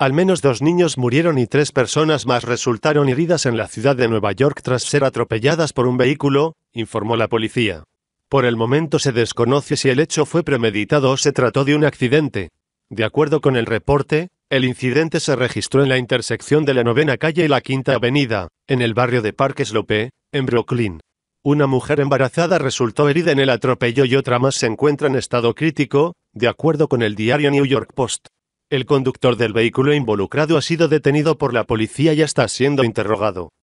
Al menos dos niños murieron y tres personas más resultaron heridas en la ciudad de Nueva York tras ser atropelladas por un vehículo, informó la policía. Por el momento se desconoce si el hecho fue premeditado o se trató de un accidente. De acuerdo con el reporte, el incidente se registró en la intersección de la novena calle y la quinta avenida, en el barrio de Park Slope, en Brooklyn. Una mujer embarazada resultó herida en el atropello y otra más se encuentra en estado crítico, de acuerdo con el diario New York Post. El conductor del vehículo involucrado ha sido detenido por la policía y está siendo interrogado.